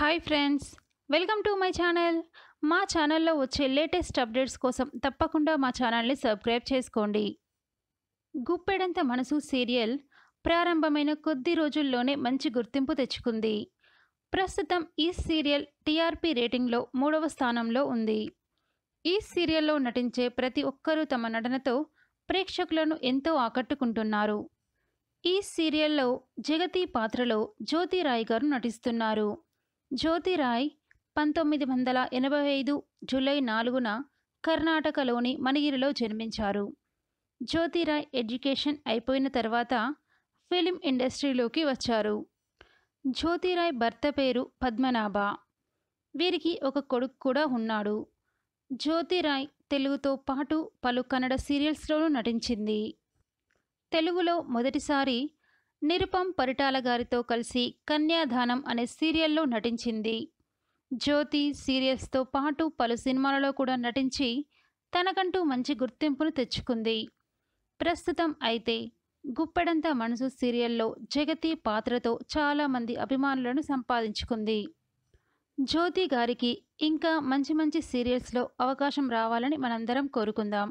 hi friends welcome to my channel మా ఛానల్లో వచ్చే లేటెస్ట్ అప్డేట్స్ కోసం తప్పకుండా మా ఛానల్ని సబ్స్క్రైబ్ చేసుకోండి గుప్పెడంత మనసు సీరియల్ ప్రారంభమైన కొద్ది రోజుల్లోనే మంచి గుర్తింపు తెచ్చుకుంది ప్రస్తుతం ఈ సీరియల్ టీఆర్పీ రేటింగ్లో మూడవ స్థానంలో ఉంది ఈ సీరియల్లో నటించే ప్రతి ఒక్కరూ తమ నటనతో ప్రేక్షకులను ఎంతో ఆకట్టుకుంటున్నారు ఈ సీరియల్లో జగతి పాత్రలో జ్యోతి రాయ్ గారు నటిస్తున్నారు జ్యోతిరాయ్ పంతొమ్మిది వందల ఎనభై ఐదు జూలై నాలుగున కర్ణాటకలోని మనగిరిలో జన్మించారు జ్యోతిరాయ్ ఎడ్యుకేషన్ అయిపోయిన తర్వాత ఫిలిం ఇండస్ట్రీలోకి వచ్చారు జ్యోతిరాయ్ భర్త పేరు పద్మనాభ వీరికి ఒక కొడుకు కూడా ఉన్నాడు జ్యోతిరాయ్ తెలుగుతో పాటు పలు కన్నడ సీరియల్స్లోనూ నటించింది తెలుగులో మొదటిసారి నిరుపం పరిటాల గారితో కలిసి కన్యాదానం అనే సీరియల్లో నటించింది జ్యోతి సీరియల్స్తో పాటు పలు సినిమాలలో కూడా నటించి తనకంటూ మంచి గుర్తింపును తెచ్చుకుంది ప్రస్తుతం అయితే గుప్పెడంత మనసు సీరియల్లో జగతి పాత్రతో చాలామంది అభిమానులను సంపాదించుకుంది జ్యోతి గారికి ఇంకా మంచి మంచి సీరియల్స్లో అవకాశం రావాలని మనందరం కోరుకుందాం